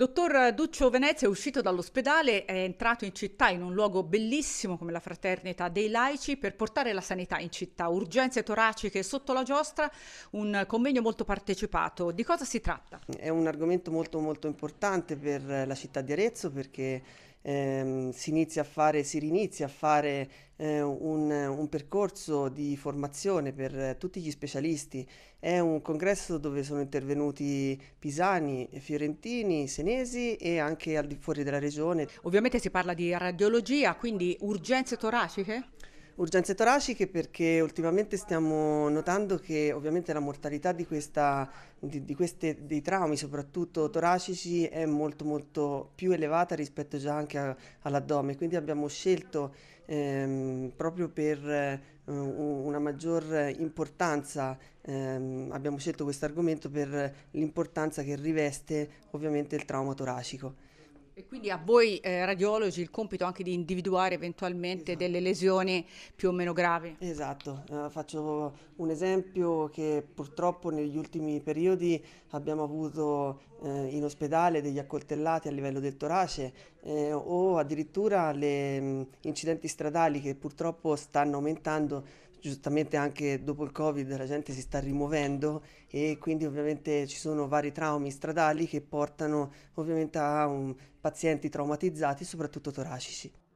Dottor Duccio Venezia è uscito dall'ospedale, è entrato in città in un luogo bellissimo come la Fraternità dei Laici per portare la sanità in città. Urgenze toraciche sotto la giostra, un convegno molto partecipato. Di cosa si tratta? È un argomento molto molto importante per la città di Arezzo perché ehm, si inizia a fare, si rinizia a fare eh, un, un, percorso di formazione per tutti gli specialisti. È un congresso dove sono intervenuti pisani, fiorentini, senesi e anche al di fuori della regione. Ovviamente si parla di radiologia, quindi urgenze toraciche? Urgenze toraciche perché ultimamente stiamo notando che ovviamente la mortalità di, questa, di, di queste, dei traumi, soprattutto toracici, è molto molto più elevata rispetto già anche a, all'addome, quindi abbiamo scelto ehm, proprio per eh, una maggior importanza, ehm, abbiamo scelto questo argomento per l'importanza che riveste ovviamente il trauma toracico. E quindi a voi eh, radiologi il compito anche di individuare eventualmente esatto. delle lesioni più o meno gravi. Esatto, uh, faccio un esempio che purtroppo negli ultimi periodi abbiamo avuto eh, in ospedale degli accoltellati a livello del torace eh, o addirittura gli mm, incidenti stradali che purtroppo stanno aumentando giustamente anche dopo il Covid la gente si sta rimuovendo e quindi ovviamente ci sono vari traumi stradali che portano ovviamente a un, pazienti traumatizzati, soprattutto toracici.